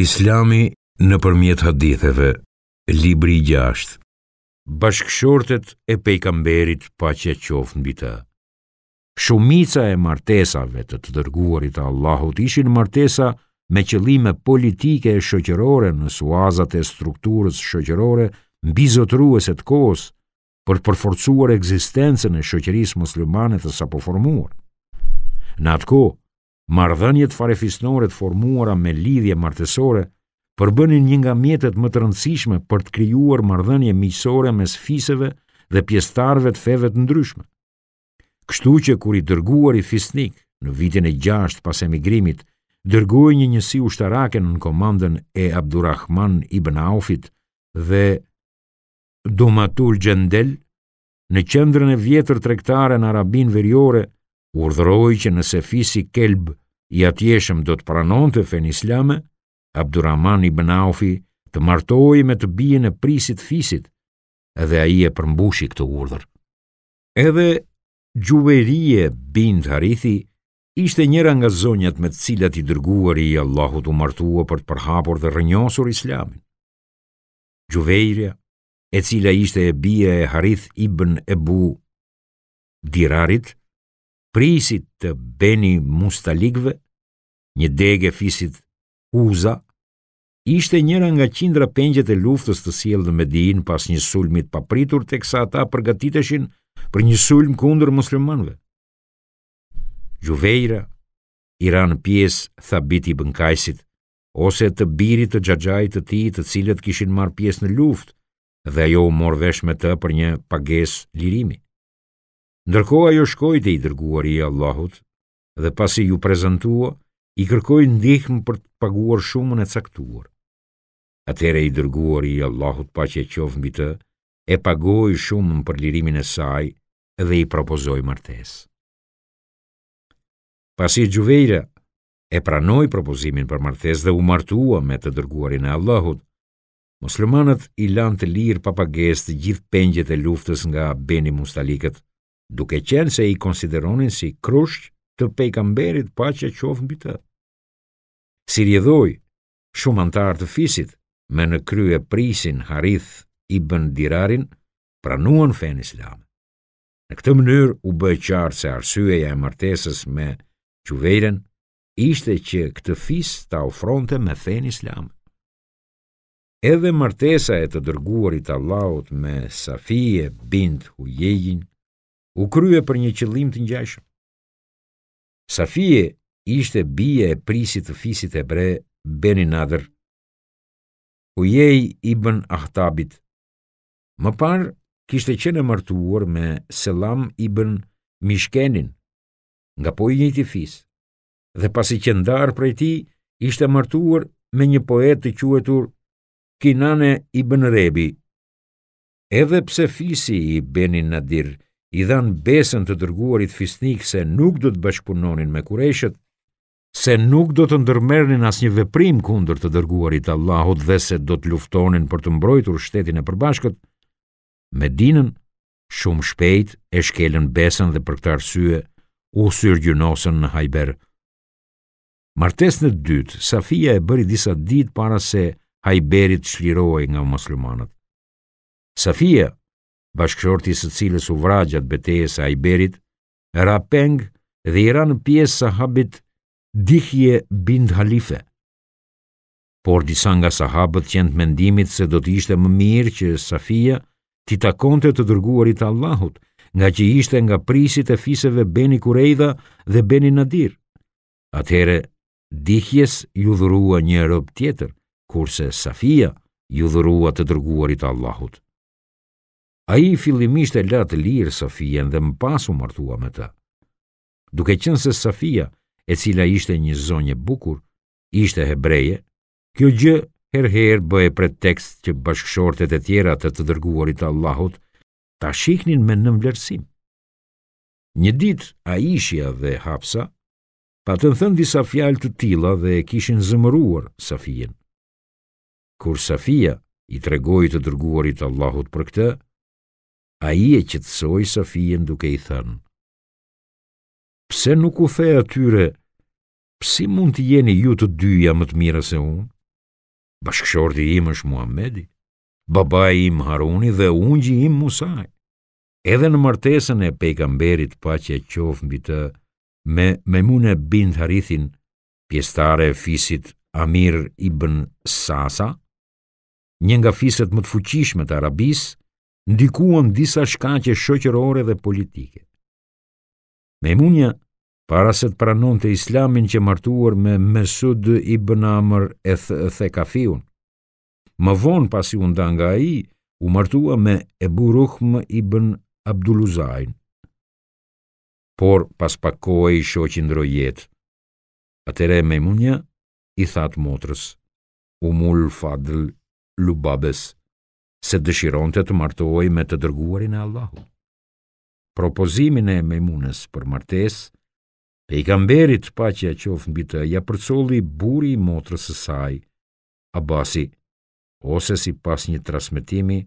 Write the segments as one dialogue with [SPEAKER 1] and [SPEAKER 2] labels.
[SPEAKER 1] Islami në përmjet haditheve, Libri 6 Bashkëshortet e pejkamberit pa që qofë në bita Shumica e martesave të të dërguarit a Allahut ishin martesa me qëllime politike e shoqërore në suazat e strukturës shoqërore në të kohës për përforcuar eksistencen e shoqërisë muslimane të sapo formuar. Në atë kohë, Marrëdhëniet farefisnore të formuara me lidhje martësore përbënin një nga mjetet më të rëndësishme për të krijuar marrëdhënie miqësore mes fisëve dhe pjesëtarëve të feve të ndryshme. Kështu që kur i dërguar i fisnik në vitin e 6 pas emigrimit dërgoi një njësi ushtarake në komandën e Abdulrahman ibn Aufit dhe Domatul Gendel në qendrën e vjetër tregtare në Arabinë Veriore, urdhëroj që nëse fisi kelb i atjeshëm do të pranon të fen islame, Abduraman i Benaufi të martoj me të bije e prisit fisit, edhe a i e përmbushi këtë urdhër. Edhe Gjuverie bind Harithi ishte njëra nga zonjat me cilat i dërguar i Allahut u martua për të përhapur dhe rënjosur islamin. Gjuverja, e cila ishte e bia e Harith ibn Ebu Dirarit, prisit të beni mustaligve, një degë e fisit uza, ishte njëra nga qindra pengjet e luftës të siel dhe medin pas një sulmit papritur të kësa ata përgatiteshin për një sulm kundër muslimanve. Gjuvejra, iran pies thabit i bënkajsit, ose të birit të gjagjaj të ti të cilët kishin marë pies në luft dhe ajo u morvesh me të për një pages lirimi. Ndërkohë ajo shkoj të i dërguar i Allahut, dhe pasi ju prezentua, i kërkoj ndihmë për të paguar shumën e caktuar. Atere i dërguar i Allahut pa që e qovë mbi të, e pagoj shumën për lirimin e saj dhe i propozoj martes. Pasi gjuvejra, e pranoj propozimin për martes dhe u martua me të dërguarin e Allahut, muslimanët i lanë të lirë të gjithë pengjet e luftës nga beni mustalikët duke qenë se i konsideronin si krusht të pejkamberit pa që qofë mbi të. Si rjedhoj, shumë antarë të fisit, me në krye prisin harith i bën dirarin, pranuan fen islam. Në këtë mënyrë u bë qartë se arsyeja e martesës me quveren ishte që këtë fis ta ofronte me fen islam. Edhe martesa e të dërguarit Allahut me Safije bint Hujejin u krye për një qëllim të ngjashëm. Safie ishte bija e prisit të fisit e bre Beninader, u jej i bën ahtabit. Më parë, kishte qenë e martuar me Selam i bën Mishkenin, nga po i një të fis, dhe pasi qëndarë prej ti, ishte martuar me një poet të quetur Kinane i bën Rebi, edhe pse fisi i Beninadir, i dhan besën të dërguarit fisnik se nuk do të bashkëpunonin me kureshët, se nuk do të ndërmernin as një veprim kundër të dërguarit Allahut dhe se do të luftonin për të mbrojtur shtetin e përbashkët, me dinën, shumë shpejt e shkelën besën dhe për këtë arsye u syrgjynosën në hajber. Martes në dytë, Safia e bëri disa ditë para se hajberit shlirojë nga muslimanët. Safia, bashkëshorti së cilës u vra gjatë beteje sa i berit, era pengë dhe era në piesë sahabit dihje bind halife. Por disa nga sahabët qëndë mendimit se do të ishte më mirë që Safia ti takonte të të dërguarit Allahut, nga që ishte nga prisit e fiseve beni kurejda dhe beni nadir. Atere, dihjes ju dhurua një rëp tjetër, kurse Safia ju dhurua të dërguarit Allahut a i fillimisht e latë lirë Safien dhe më pasu martua me ta. Duke qënë se Safia, e cila ishte një zonje bukur, ishte hebreje, kjo gjë herëherë bëhe pre tekst që bashkëshortet e tjera të të dërguarit Allahot, ta shiknin me nëmvlerësim. Një dit, a ishja dhe hafsa, pa të në thënë disa fjalë të tila dhe e kishin zëmëruar Safien. Kur Safia i tregoj të dërguarit Allahot për këtë, A i e që të sojë duke i thënë. Pse nuk u the atyre, pësi mund të jeni ju të dyja më të mira se unë? Bashkëshorti im është Muhamedi, baba im Haruni dhe ungji im Musaj. Edhe në martesën e pejgamberit pa që e qofë mbi të me me mune bindë harithin pjestare e fisit Amir ibn Sasa, një nga fiset më të fuqishme të arabisë, ndikuan disa shkaqe shoqërore dhe politike. Mejmunja, para se të pranon të islamin që martuar me Mesud ibn Amr e Thekafiun, më vonë pasi unda nga i, u martua me Ebu Ruhm ibn Abduluzajn. Por pas pakoj i shoqin dro jetë, atere Mejmunja i thatë motrës, u fadl lubabes se dëshiron të të martohoj me të dërguarin e Allahu. Propozimin e mejmunës për martes, pe i kamberit pa që ja qofë në bitë, ja përcoli buri i motrës e saj, Abasi, ose si pas një transmitimi,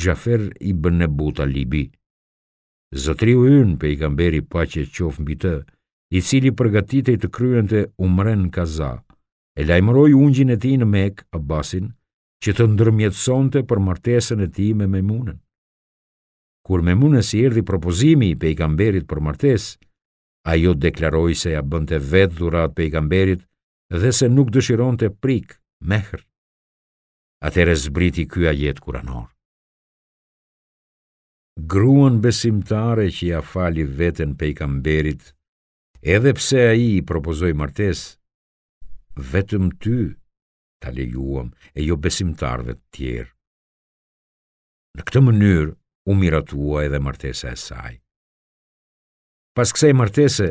[SPEAKER 1] Gjafer i bënë buta libi. u yn, pe i kamberi pa që qofë mbi të, i cili përgatitej të kryen të umren në kaza, e lajmëroj ungjin e ti në mek, Abasin, basin, që të ndërmjetësonte për martesën e tij me Memunën. Kur Memuna si erdhi propozimi i pejgamberit për martesë, ajo deklaroi se ja bënte vetë dhurat pejgamberit dhe se nuk dëshironte prik mehr. Atëherë zbriti ky ajet kuranor. Gruan besimtare që ja fali veten pejgamberit, edhe pse ai i propozoi martesë, vetëm ty ta lejuam e jo besimtarve të tjerë. Në këtë mënyrë, u miratua edhe martesa e saj. Pas kësaj martese,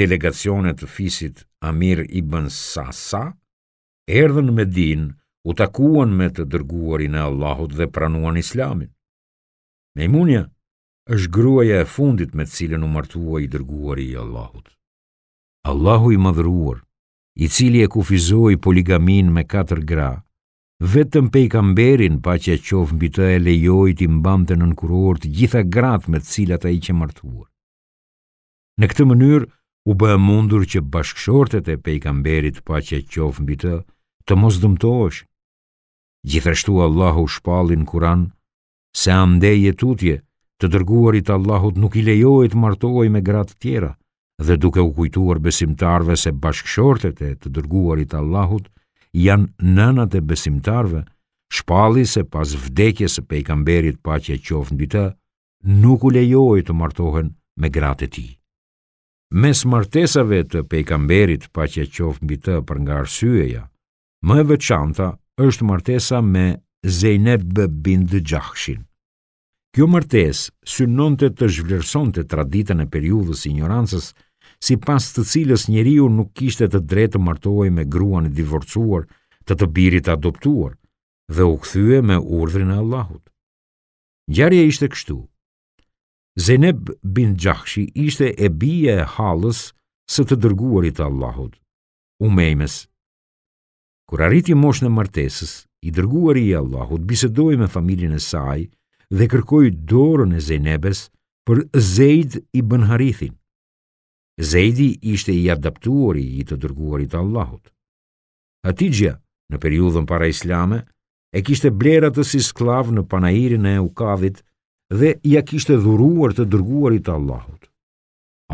[SPEAKER 1] delegacionet të fisit Amir ibn Sasa, erdhen me din, u takuan me të dërguarin e Allahut dhe pranuan islamin. Me imunja, është gruaja e fundit me cilën u martua i dërguari i Allahut. Allahu i madhruar, i cili e kufizoi poligamin me katër gra. Vetëm pejgamberin paqja e qof mbi të e lejoi i mbante nën kurorë të gjitha gratë me të cilat ai që martuar. Në këtë mënyrë u bë e mundur që bashkëshortet e pejgamberit paqja e qof mbi të të mos dëmtohesh. Gjithashtu Allahu shpallin në Kur'an se andej jetutje tutje të dërguarit Allahut nuk i lejohet martohej me gratë tjera dhe duke u kujtuar besimtarve se bashkëshortet e të dërguarit Allahut janë nënat e besimtarve, shpalli se pas vdekjes së pejgamberit paqja qof mbi të, nuk u lejoj të martohen me gratë e tij. Mes martesave të pejgamberit paqja qof mbi të për nga arsyeja, më e veçanta është martesa me Zeynep bint Jahshin. Kjo martesë synonte të, të zhvlerësonte traditën e periudhës ignorancës si pas të cilës njeriu nuk kishte të drejtë të martohej me gruan e divorcuar, të të birit adoptuar, dhe u këthyë me urdhrin e Allahut. Gjarje ishte kështu. Zeneb bin Gjahshi ishte e bije e halës së të dërguarit Allahut, mejmes. Kur arriti moshën e martesës, i dërguari i Allahut bisedoi me familjen e saj dhe kërkoi dorën e Zenebes për Zejd i bënharithin. Zejdi ishte i adaptuori i të dërguarit të Allahut. Hatigja, në periudhën para islame, e kishte blerat të si sklav në panairin e ukavit dhe ja kishte dhuruar të dërguarit të Allahut.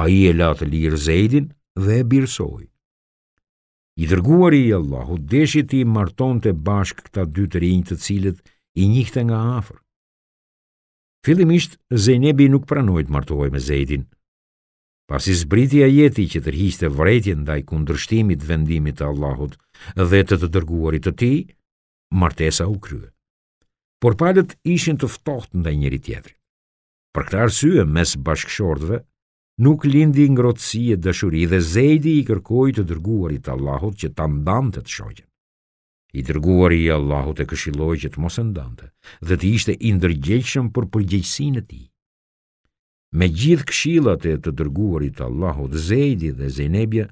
[SPEAKER 1] A i e latë lirë Zejdin dhe e birsoj. I dërguari i Allahut deshit i marton të bashkë këta dy të rinjë të cilët i njihte nga afër. Fillimisht, Zejnebi nuk pranojt martohoj me Zejdin, i zbritja jeti që tërhiste vretjen dhe i kundrështimit vendimit të Allahut dhe të të dërguarit të ti, martesa u krye. Por palët ishin të ftoht ndaj njëri tjetëri. Për këta arsye mes bashkëshortve, nuk lindi ngrotësi e dëshuri dhe zejdi i kërkoj të dërguarit Allahut që ta ndanë të të shogjen. I dërguarit i Allahut e këshiloj që të mos e ndante, dhe të ishte indërgjeshëm për përgjeshësin e ti me gjithë këshillat e të dërguarit të Allahut Zejdi dhe Zejnebja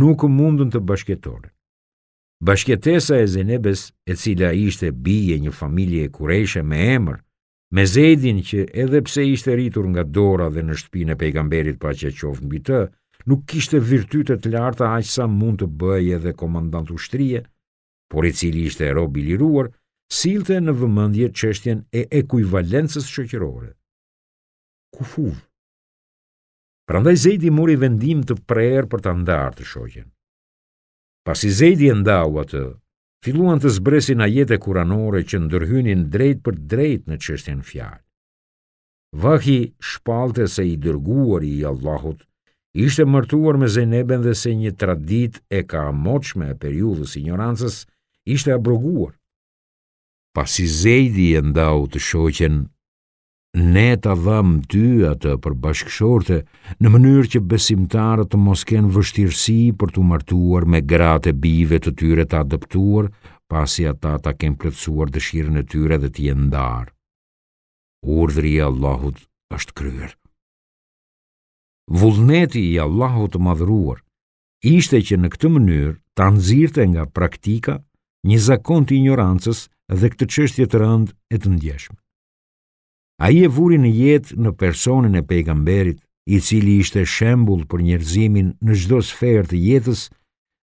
[SPEAKER 1] nuk mundën të bashketore. Bashkëtesa e Zejnebes, e cila ishte bije një familje e kureshe me emër, me Zejdin që edhe pse ishte rritur nga dora dhe në shtëpinë pejgamberit pa që qofë mbi të, nuk kishte virtytet larta aqë sa mund të bëje dhe komandant ushtrije, por i cili ishte e liruar, silte në vëmëndje qështjen e ekuivalensës shëqërore kufuv. Prandaj Zejdi mori vendim të prerë për të ndarë të shoqen. Pasi Zejdi e ndau atë, filluan të zbresin a jetë e kuranore që ndërhynin drejt për drejt në qështjen fjarë. Vahi shpalte se i dërguar i Allahut ishte mërtuar me zeneben dhe se një tradit e ka amoqme e periudhës i njëranësës ishte abroguar. Pas i zejdi e ndau të shoqen, ne ta dham ty atë për bashkëshorte në mënyrë që besimtarët të mos kenë vështirësi për të martuar me gratë e bijve të tyre të adoptuar, pasi ata ta kanë plotësuar dëshirën e tyre dhe të jenë ndar. Urdhri i Allahut është kryer. Vullneti i Allahut të madhruar ishte që në këtë mënyrë ta nxirrte nga praktika një zakon të ignorancës dhe këtë çështje të rëndë e të ndjeshme. A i e vuri në jetë në personin e pejgamberit, i cili ishte shembul për njerëzimin në gjdo sferë të jetës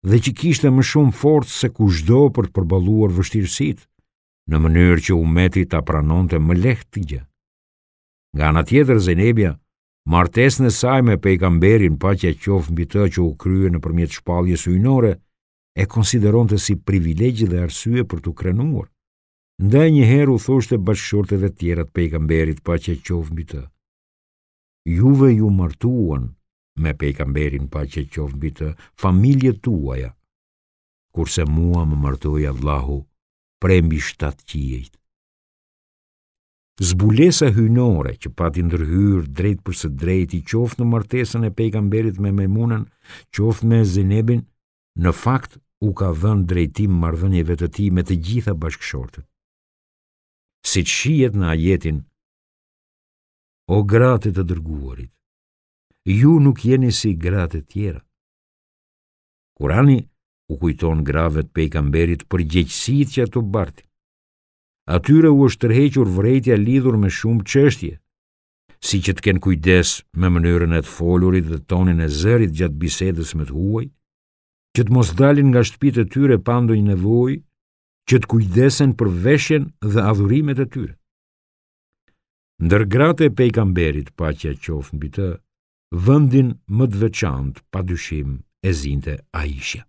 [SPEAKER 1] dhe që kishte më shumë forcë se ku shdo për të përbaluar vështirësit, në mënyrë që umeti të apranon të më lehtë të gjë. Nga në tjetër Zenebja, martes në saj me pejgamberin pa që qofë mbi të që u krye në përmjet shpalje sujnore, e konsideron të si privilegjë dhe arsye për të krenuar. Nda një herë u thoshte bashkëshorteve tjera të pejgamberit pa që qovë mbi të. Juve ju martuan me pejgamberin pa që qovë mbi të familje tuaja, kurse mua më martuja vlahu prembi shtatë qijet. Zbulesa hynore që pati ndërhyrë drejt për së drejt i qoftë në martesën e pejgamberit me me munën, qoftë me zinebin, në fakt u ka dhën drejtim marrëdhënieve të ti me të gjitha bashkëshortët si që shijet në ajetin. O gratët të dërguarit, ju nuk jeni si gratët tjera. Kurani u kujton gravet pe i kamberit për gjeqësit që ato bartin. Atyre u është tërhequr vrejtja lidhur me shumë qështje, si që të kenë kujdes me mënyrën e të folurit dhe tonin e zërit gjatë bisedës me të huaj, që të mos dalin nga shtëpit e tyre pandojnë nevoj, që të kujdesen për veshjen dhe adhurimet e tyre. Ndër gratë e pejkamberit, pa që e qofën bitë, vëndin më të veçantë pa dyshim e zinte a ishja.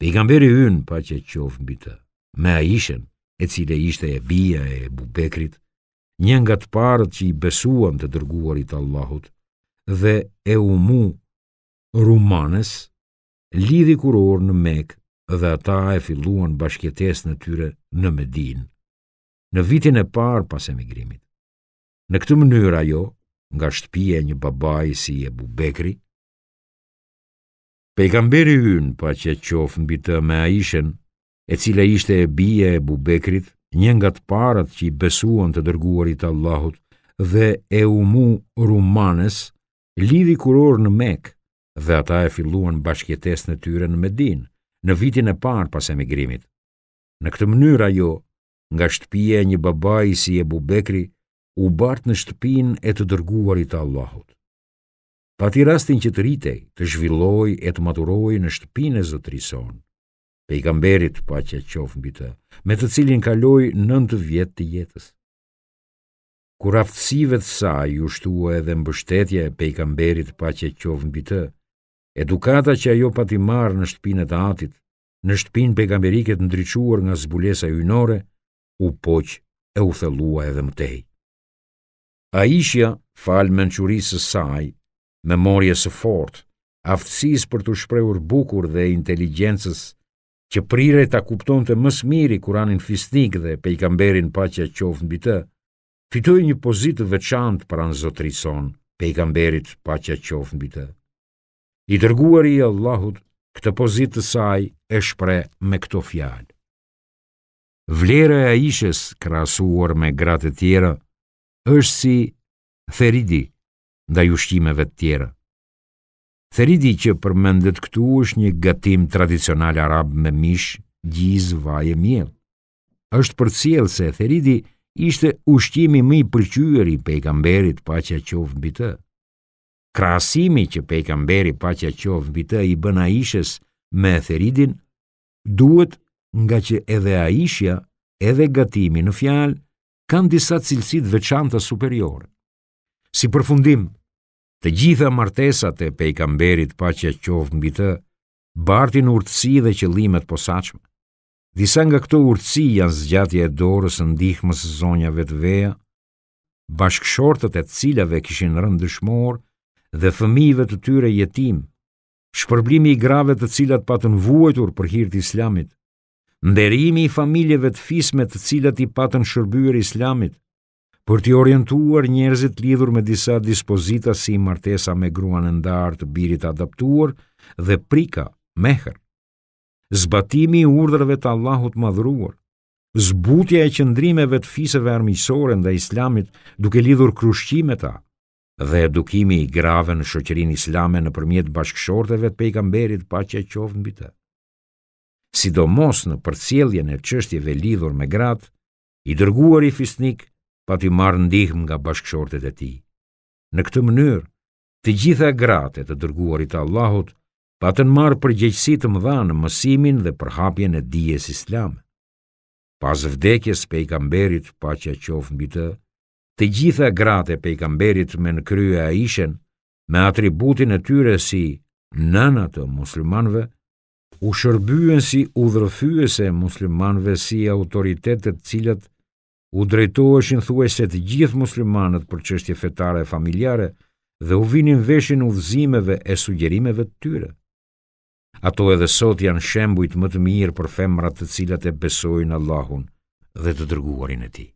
[SPEAKER 1] Pejkamberi yn, pa që e qofën bitë, me a ishen, e cile ishte e bia e bubekrit, një nga të parët që i besuam të dërguarit Allahut dhe e umu rumanes, lidhi kuror në mek dhe ata e filluan bashkjetes në tyre në Medin, në vitin e parë pas emigrimit. Në këtë mënyrë ajo, nga e një babaj si e bubekri, pe i kam pa që qofë mbi të me a ishen, e cile ishte e bije e bubekrit, njën nga të parët që i besuan të dërguarit Allahut dhe e umu rumanës rumanes, lidi kuror në mekë dhe ata e filluan bashkjetes në tyre në Medin, në vitin e parë pas emigrimit. Në këtë mënyrë ajo, nga shtëpia e një babai si Ebu Bekri, u bart në shtëpinë e të dërguarit të Allahut. Pa ti rastin që të rritej, të zhvilloj e të maturoj në shtëpinë e zëtëris sonë, pe i gamberit pa që e qofë mbi të, me të cilin kaloj nëndë vjetë të jetës. Kur aftësive të saj, u shtua edhe mbështetje pe i gamberit pa që e qofë mbi të, Edukata që ajo pati marë në shtëpinë e atit, në shtëpinë pejgamberike të ndriçuar nga zbulesa hyjnore, u poqë e u thellua edhe më tej. Aisha, fal mençurisë së saj, me memorisë së fortë, aftësis për të shprehur bukur dhe inteligjencës që prire ta kuptonte më së miri Kur'anin fisnik dhe pejgamberin paqja qoftë mbi të, fitoi një pozitë të veçantë pranë Zotris pejgamberit paqja qoftë mbi të i dërguar i Allahut, këtë pozitë të saj e shpre me këto fjalë. Vlera e Aishës, krahasuar me gratë të tjera, është si Theridi ndaj ushqimeve të tjera. Theridi që përmendet këtu është një gatim tradicional arab me mish, gjiz, vaje mjel. miell. Është cilë se Theridi ishte ushqimi më i pëlqyer i pejgamberit paqja qof mbi të krasimi që pejgamberi pa që qovë bitë i bëna ishës me theridin, duhet nga që edhe a ishja, edhe gatimi në fjalë, kanë disa cilësit veçanta superiore. Si përfundim, të gjitha martesat e pejkamberit pa që qovë mbi të, bartin urtësi dhe qëlimet posaqme. Disa nga këto urtësi janë zgjatje e dorës në dihmës zonjave të veja, bashkëshortët e cilave kishin rëndë dëshmorë dhe fëmijëve të tyre jetim, shpërblimi i grave të cilat patën vuajtur për hir të islamit, nderimi i familjeve të fisme të cilat i patën shërbyer islamit, për t'i orientuar njerëzit lidhur me disa dispozita si martesa me gruan e ndarë të birit adaptuar dhe prika, meher. Zbatimi i urdhrave të Allahut madhruar, zbutja e qëndrimeve të fisëve armisore nda islamit duke lidhur krushqime ta, dhe edukimi i grave në shoqërin islame në përmjet bashkëshorteve të pejgamberit pa që qovë në bita. Sidomos në përcjeljen e qështjeve lidhur me gratë, i dërguar i fisnik pa të marë ndihm nga bashkëshortet e ti. Në këtë mënyrë, të gjitha gratë të dërguarit Allahut pa të në marë përgjegjësi të mëdha në mësimin dhe përhapjen e dijes islame. Pas vdekjes pejgamberit pa që qovë në bita, të gjitha gratë e pejgamberit me në krye a ishen, me atributin e tyre si nëna të muslimanve, u shërbyen si udhërfyese muslimanve si autoritetet cilat u drejtoheshin thuaj se të gjithë muslimanët për qështje fetare e familjare dhe u vinin veshin udhëzimeve e sugjerimeve të tyre. Ato edhe sot janë shembujt më të mirë për femrat të cilat e besojnë Allahun dhe të dërguarin e ti.